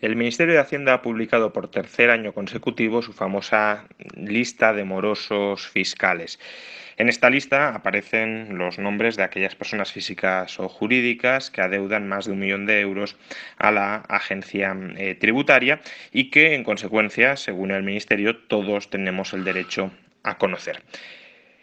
El Ministerio de Hacienda ha publicado por tercer año consecutivo su famosa lista de morosos fiscales. En esta lista aparecen los nombres de aquellas personas físicas o jurídicas que adeudan más de un millón de euros a la agencia eh, tributaria y que, en consecuencia, según el Ministerio, todos tenemos el derecho a conocer.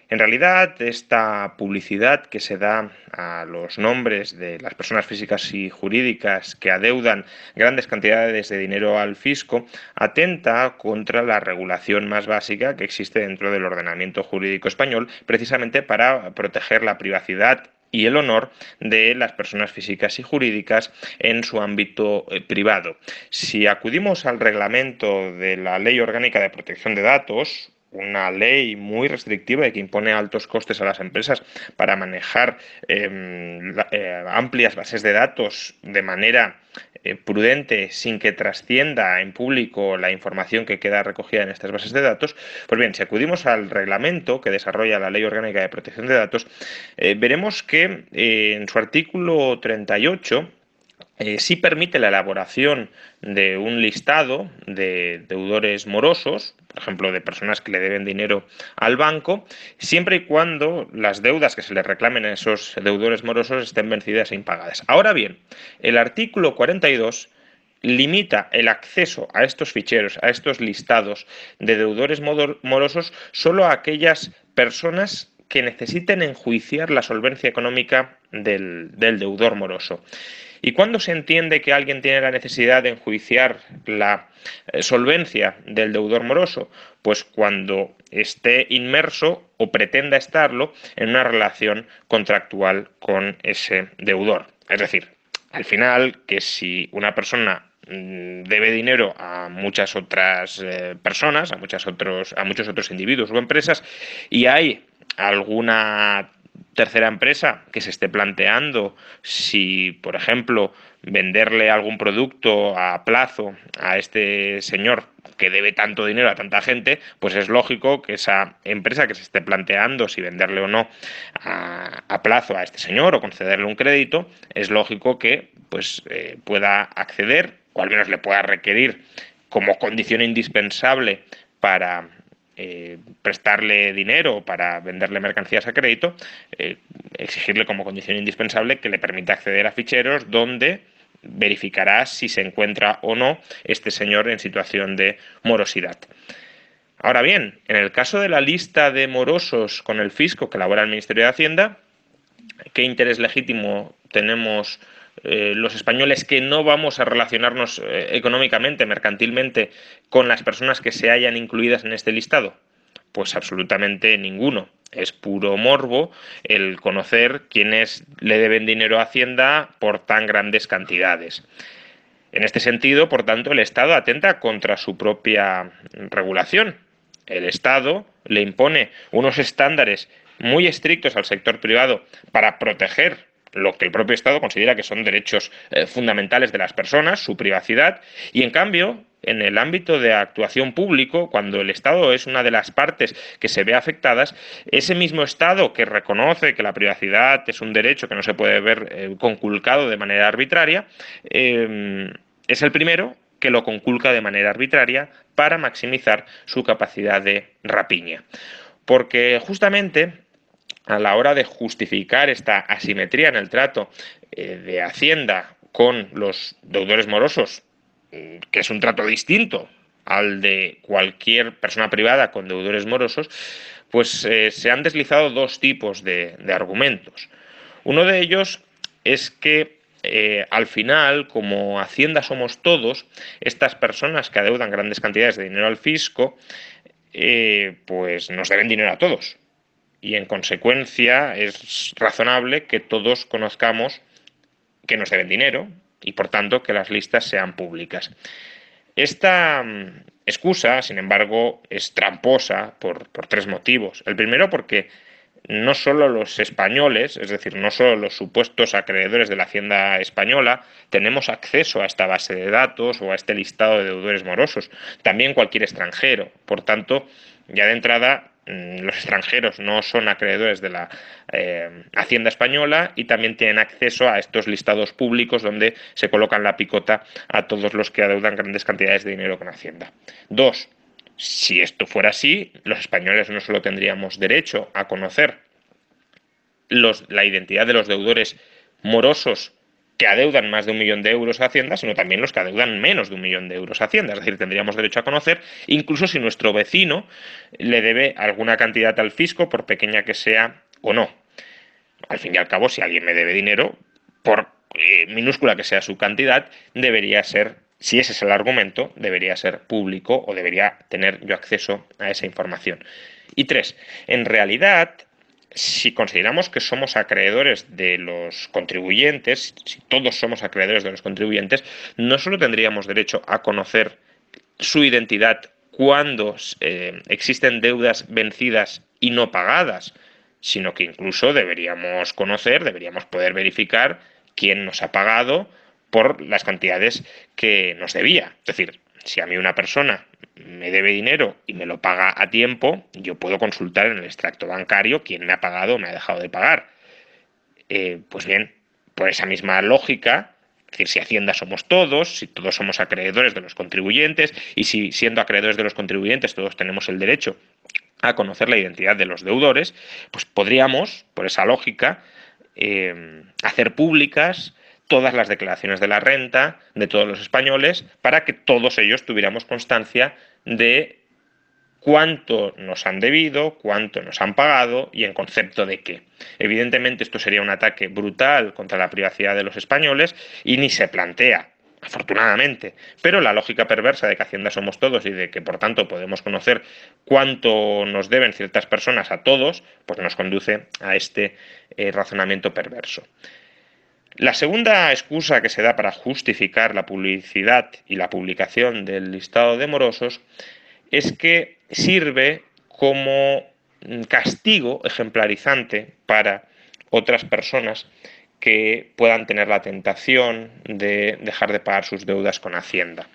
En realidad, esta publicidad que se da a los nombres de las personas físicas y jurídicas que adeudan grandes cantidades de dinero al fisco atenta contra la regulación más básica que existe dentro del ordenamiento jurídico español, precisamente para proteger la privacidad y el honor de las personas físicas y jurídicas en su ámbito eh, privado. Si acudimos al reglamento de la Ley Orgánica de Protección de Datos, una ley muy restrictiva y que impone altos costes a las empresas para manejar em, eh, amplias bases de datos de manera eh, prudente sin que trascienda en público la información que queda recogida en estas bases de datos, pues bien, si acudimos al reglamento que desarrolla la Ley Orgánica de Protección de Datos, eh, veremos que en su artículo 38 eh, sí permite la elaboración de un listado de deudores morosos, por ejemplo, de personas que le deben dinero al banco, siempre y cuando las deudas que se le reclamen a esos deudores morosos estén vencidas e impagadas. Ahora bien, el artículo 42 limita el acceso a estos ficheros, a estos listados de deudores morosos solo a aquellas personas que necesiten enjuiciar la solvencia económica del deudor moroso. ¿Y cuándo se entiende que alguien tiene la necesidad de enjuiciar la eh, solvencia del deudor moroso? Pues cuando esté inmerso o pretenda estarlo en una relación contractual con ese deudor. Es decir, al final, que si una persona mm, debe dinero a muchas otras eh, personas, a, muchas otros, a muchos otros individuos o empresas, y hay alguna tercera empresa que se esté planteando si, por ejemplo, venderle algún producto a plazo a este señor que debe tanto dinero a tanta gente, pues es lógico que esa empresa que se esté planteando si venderle o no a, plazo a este señor o concederle un crédito, es lógico que pues eh, pueda acceder o al menos le pueda requerir como condición indispensable para eh, prestarle dinero para venderle mercancías a crédito, eh, exigirle como condición indispensable que le permita acceder a ficheros donde verificará si se encuentra o no este señor en situación de morosidad. Ahora bien, en el caso de la lista de morosos con el fisco que elabora el Ministerio de Hacienda, ¿qué interés legítimo tenemos eh, los españoles que no vamos a relacionarnos eh, económicamente, mercantilmente, con las personas que se hayan incluidas en este listado? Pues absolutamente ninguno. Es puro morbo el conocer quiénes le deben dinero a Hacienda por tan grandes cantidades. En este sentido, por tanto, el Estado atenta contra su propia regulación. El Estado le impone unos estándares muy estrictos al sector privado para proteger lo que el propio Estado considera que son derechos eh, fundamentales de las personas, su privacidad, y en cambio, en el ámbito de actuación público, cuando el Estado es una de las partes que se ve afectadas, ese mismo Estado que reconoce que la privacidad es un derecho que no se puede ver eh, conculcado de manera arbitraria, eh, es el primero que lo conculca de manera arbitraria para maximizar su capacidad de rapiña. Porque justamente a la hora de justificar esta asimetría en el trato eh, de Hacienda con los deudores morosos, mm, que es un trato distinto al de cualquier persona privada con deudores morosos, pues eh, se han deslizado dos tipos de, argumentos. Uno de ellos es que eh, al final, como Hacienda somos todos, estas personas que adeudan grandes cantidades de dinero al fisco, pues nos deben dinero a todos y en consecuencia es razonable que todos conozcamos que nos deben dinero y por tanto que las listas sean públicas. Esta mm, excusa, sin embargo, es tramposa por, por tres motivos. El primero porque no solo los españoles, es decir, no solo los supuestos acreedores de la Hacienda española, tenemos acceso a esta base de datos o a este listado de deudores morosos, también cualquier extranjero. Por tanto, ya de entrada Mm, los extranjeros no son acreedores de la eh, Hacienda Española y también tienen acceso a estos listados públicos donde se colocan la picota a todos los que adeudan grandes cantidades de dinero con Hacienda. Dos, si esto fuera así, los españoles no solo tendríamos derecho a conocer la identidad de los deudores morosos que adeudan más de un millón de euros a Hacienda, sino también los que adeudan menos de un millón de euros a Hacienda. Es decir, tendríamos derecho a conocer incluso si nuestro vecino le debe alguna cantidad al fisco, por pequeña que sea o no. Al fin y al cabo, si alguien me debe dinero, por eh, minúscula que sea su cantidad, debería ser, si ese es el argumento, debería ser público o debería tener yo acceso a esa información. Y tres, en realidad, si consideramos que somos acreedores de los contribuyentes, si todos somos acreedores de los contribuyentes, no solo tendríamos derecho a conocer su identidad cuando eh, existen deudas vencidas y no pagadas, sino que incluso deberíamos conocer, deberíamos poder verificar quién nos ha pagado por las cantidades que nos debía. Es decir, si a mí una persona me debe dinero y me lo paga a tiempo, yo puedo consultar en el extracto bancario quién me ha pagado o me ha dejado de pagar. Eh, pues bien, por esa misma lógica, es decir, si Hacienda somos todos, si todos somos acreedores de los contribuyentes y si siendo acreedores de los contribuyentes todos tenemos el derecho a conocer la identidad de los deudores, pues podríamos, por esa lógica, eh, hacer públicas todas las declaraciones de la renta de todos los españoles para que todos ellos tuviéramos constancia de cuánto nos han debido, cuánto nos han pagado y en concepto de qué. Evidentemente esto sería un ataque brutal contra la privacidad de los españoles y ni se plantea, afortunadamente. Pero la lógica perversa de que Hacienda somos todos y de que por tanto podemos conocer cuánto nos deben ciertas personas a todos, pues nos conduce a este eh, razonamiento perverso. La segunda excusa que se da para justificar la publicidad y la publicación del listado de morosos es que sirve como castigo ejemplarizante para otras personas que puedan tener la tentación de dejar de pagar sus deudas con Hacienda.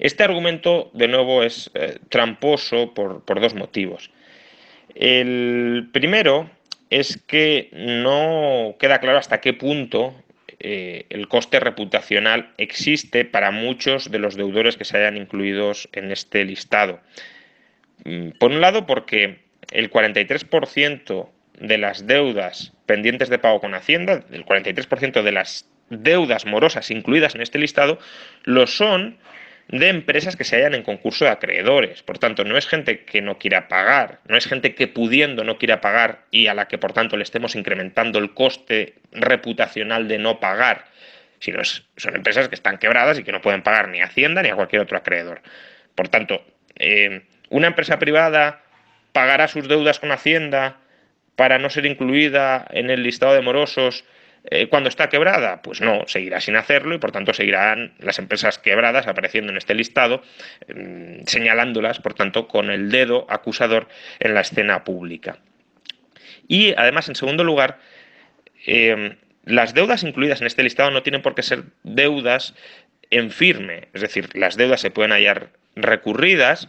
Este argumento, de nuevo, es eh, tramposo por, por dos motivos. El primero es que no queda claro hasta qué punto eh, el coste reputacional existe para muchos de los deudores que se hayan incluidos en este listado. Mm, por un lado, porque el 43% de las deudas pendientes de pago con Hacienda, el 43% de las deudas morosas incluidas en este listado, lo son de empresas que se hallan en concurso de acreedores. Por tanto, no es gente que no quiera pagar, no es gente que pudiendo no quiera pagar y a la que por tanto le estemos incrementando el coste reputacional de no pagar, sino son empresas que están quebradas y que no pueden pagar ni a Hacienda ni a cualquier otro acreedor. Por tanto, eh, una empresa privada pagará sus deudas con Hacienda para no ser incluida en el listado de morosos eh, cuando está quebrada, pues no, seguirá sin hacerlo y por tanto seguirán las empresas quebradas apareciendo en este listado, mm, señalándolas, por tanto, con el dedo acusador en la escena pública. Y además, en segundo lugar, eh, las deudas incluidas en este listado no tienen por qué ser deudas en firme, es decir, las deudas se pueden hallar recurridas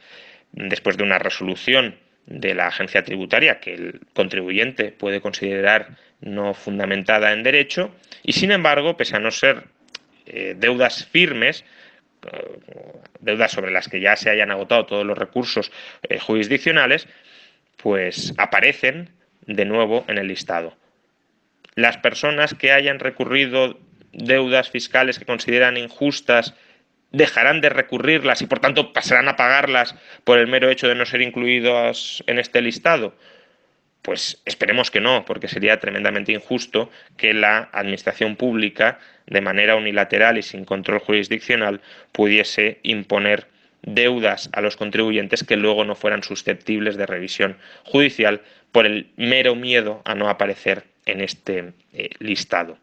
después de una resolución de la agencia tributaria que el contribuyente puede considerar no fundamentada en derecho, y sin embargo, pese a no ser eh, deudas firmes, eh, deudas sobre las que ya se hayan agotado todos los recursos eh, jurisdiccionales, pues aparecen de nuevo en el listado. Las personas que hayan recurrido deudas fiscales que consideran injustas dejarán de recurrirlas y por tanto pasarán a pagarlas por el mero hecho de no ser incluidas en este listado. Pues esperemos que no, porque sería tremendamente injusto que la administración pública, de manera unilateral y sin control jurisdiccional, pudiese imponer deudas a los contribuyentes que luego no fueran susceptibles de revisión judicial por el mero miedo a no aparecer en este eh, listado.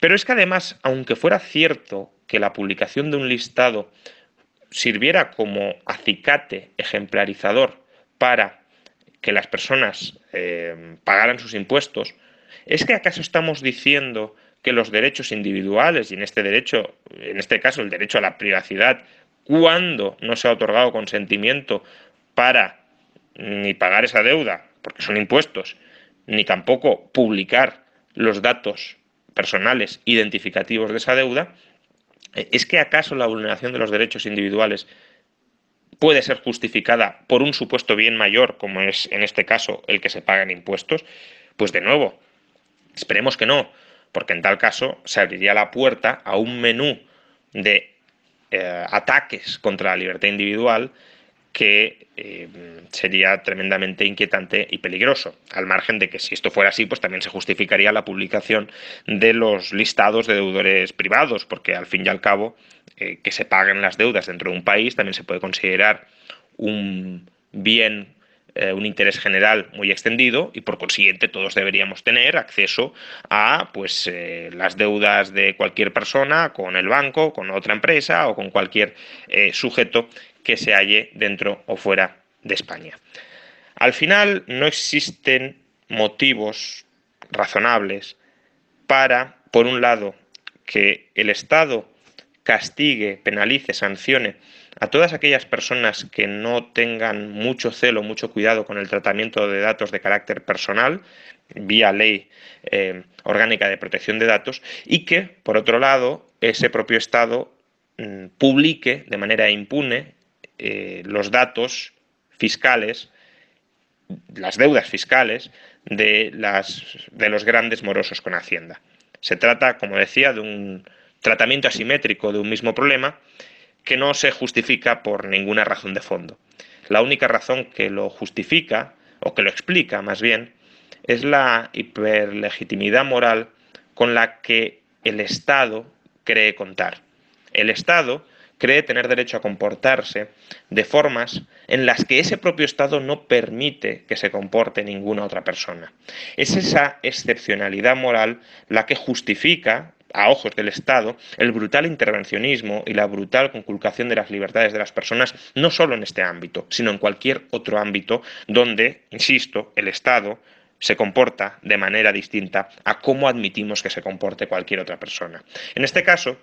Pero es que además, aunque fuera cierto que la publicación de un listado sirviera como acicate ejemplarizador para que las personas eh, pagaran sus impuestos, ¿es que acaso estamos diciendo que los derechos individuales, y en este derecho, en este caso el derecho a la privacidad, cuando no se ha otorgado consentimiento para ni pagar esa deuda, porque son impuestos, ni tampoco publicar los datos personales identificativos de esa deuda, ¿es que acaso la vulneración de los derechos individuales puede ser justificada por un supuesto bien mayor, como es en este caso el que se pagan impuestos, pues de nuevo, esperemos que no, porque en tal caso se abriría la puerta a un menú de eh, ataques contra la libertad individual que eh, sería tremendamente inquietante y peligroso, al margen de que si esto fuera así, pues también se justificaría la publicación de los listados de deudores privados, porque al fin y al cabo eh, que se paguen las deudas dentro de un país también se puede considerar un bien, eh, un interés general muy extendido y por consiguiente todos deberíamos tener acceso a pues, eh, las deudas de cualquier persona con el banco, con otra empresa o con cualquier sujeto que se halle dentro o fuera de España. Al final no existen motivos razonables para, por un lado, que el Estado castigue, penalice, sancione a todas aquellas personas que no tengan mucho celo, mucho cuidado con el tratamiento de datos de carácter personal, vía ley eh, orgánica de protección de datos, y que, por otro lado, ese propio Estado mm, publique de manera impune eh, los datos fiscales, las deudas fiscales de, las, de los grandes morosos con Hacienda. Se trata, como decía, de un tratamiento asimétrico de un mismo problema que no se justifica por ninguna razón de fondo. La única razón que lo justifica, o que lo explica más bien, es la hiperlegitimidad moral con la que el Estado cree contar. El Estado cree tener derecho a comportarse de formas en las que ese propio Estado no permite que se comporte ninguna otra persona. Es esa excepcionalidad moral la que justifica a ojos del Estado, el brutal intervencionismo y la brutal conculcación de las libertades de las personas, no solo en este ámbito, sino en cualquier otro ámbito donde, insisto, el Estado se comporta de manera distinta a cómo admitimos que se comporte cualquier otra persona. En este caso,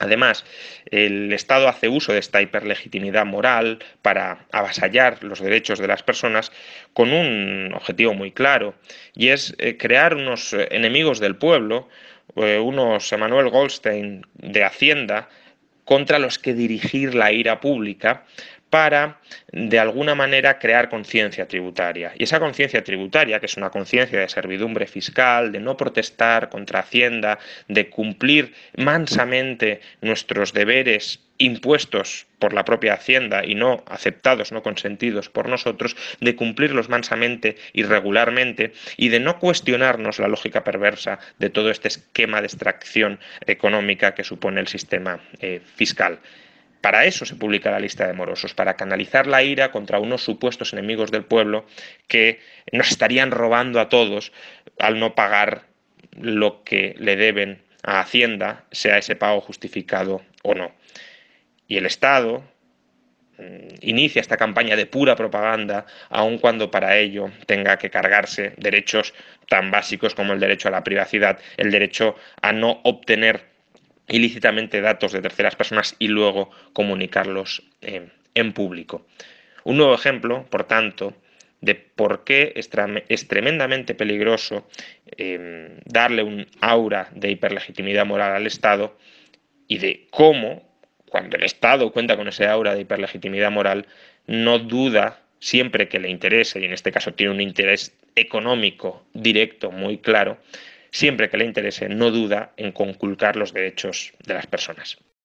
Además, el Estado hace uso de esta hiperlegitimidad moral para avasallar los derechos de las personas con un objetivo muy claro, y es eh, crear unos eh, enemigos del pueblo, eh, unos Emanuel Goldstein de Hacienda contra los que dirigir la ira pública para, de alguna manera, crear conciencia tributaria. Y esa conciencia tributaria, que es una conciencia de servidumbre fiscal, de no protestar contra Hacienda, de cumplir mansamente nuestros deberes impuestos por la propia Hacienda y no aceptados, no consentidos por nosotros, de cumplirlos mansamente y regularmente y de no cuestionarnos la lógica perversa de todo este esquema de extracción económica que supone el sistema eh, fiscal. Para eso se publica la lista de morosos, para canalizar la ira contra unos supuestos enemigos del pueblo que nos estarían robando a todos al no pagar lo que le deben a Hacienda, sea ese pago justificado o no y el Estado mm, inicia esta campaña de pura propaganda, aun cuando para ello tenga que cargarse derechos tan básicos como el derecho a la privacidad, el derecho a no obtener ilícitamente datos de terceras personas y luego comunicarlos eh, en público. Un nuevo ejemplo, por tanto, de por qué es, tremendamente peligroso em, darle un aura de hiperlegitimidad moral al Estado y de cómo cuando el Estado cuenta con ese aura de hiperlegitimidad moral, no duda siempre que le interese, y en este caso tiene un interés económico directo muy claro, siempre que le interese, no duda en conculcar los derechos de las personas.